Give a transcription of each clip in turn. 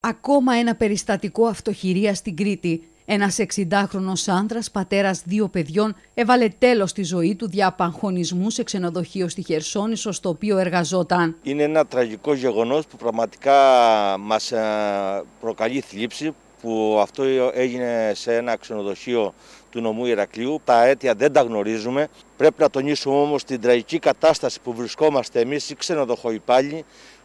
Ακόμα ένα περιστατικό αυτοχειρία στην Κρήτη. Ένας 60χρονο άντρας, πατέρας δύο παιδιών, έβαλε τέλος στη ζωή του δια απαγχωνισμού σε ξενοδοχείο στη Χερσόνησο, στο οποίο εργαζόταν. Είναι ένα τραγικό γεγονός που πραγματικά μας ε, προκαλεί θλίψη, που αυτό έγινε σε ένα ξενοδοχείο του νομού Ηρακλείου. Τα αίτια δεν τα γνωρίζουμε. Πρέπει να τονίσουμε όμως την τραγική κατάσταση που βρισκόμαστε εμείς οι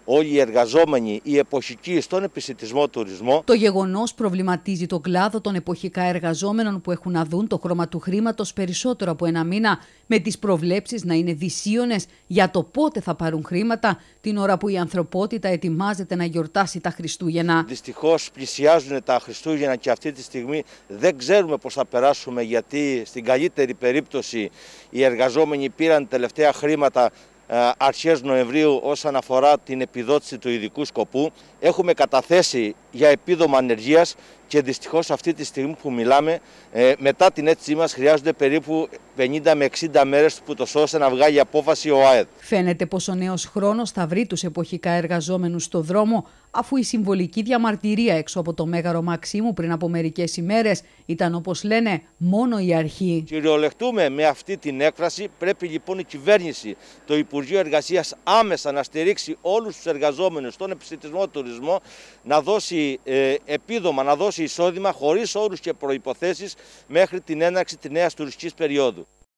όλοι οι εργαζόμενοι, οι εποχικοί στον επισητισμό τουρισμό. Το γεγονός προβληματίζει τον κλάδο των εποχικά εργαζόμενων που έχουν να δουν το χρώμα του χρήματος περισσότερο από ένα μήνα, με τις προβλέψεις να είναι δυσίωνες για το πότε θα πάρουν χρήματα, την ώρα που η ανθρωπότητα ετοιμάζεται να γιορτάσει τα Χριστούγεννα. Δυστυχώς πλησιάζουν τα Χριστούγεννα και αυτή τη στιγμή δεν ξέρουμε πώς θα περάσουμε, γιατί στην καλύτερη περίπτωση οι εργαζόμενοι πήραν τελευταία χρήματα ε, αρχές Νοεμβρίου όσον αφορά την επιδότηση του ειδικού σκοπού. Έχουμε καταθέσει για επίδομα ανεργίας και δυστυχώς αυτή τη στιγμή που μιλάμε ε, μετά την αίτησή μας χρειάζονται περίπου 50 με 60 μέρες που το σώσε να βγάλει απόφαση ο ΑΕΔ. Φαίνεται πως ο νέος χρόνος θα βρει τους εποχικά εργαζόμενους στο δρόμο αφού η συμβολική διαμαρτυρία έξω από το Μέγαρο Μαξίμου πριν από μερικές ημέρες ήταν όπως λένε μόνο η αρχή. Κυριολεκτούμε με αυτή την έκφραση πρέπει λοιπόν η κυβέρνηση, το Υπουργείο Εργασίας άμεσα να στηρίξει όλους τους εργαζόμενους στον επιστημισμό τουρισμό, να δώσει ε, επίδομα, να δώσει εισόδημα χωρίς όρους και προϋποθέσεις μέχρι την έναρξη της νέας τουριστικής περίοδου.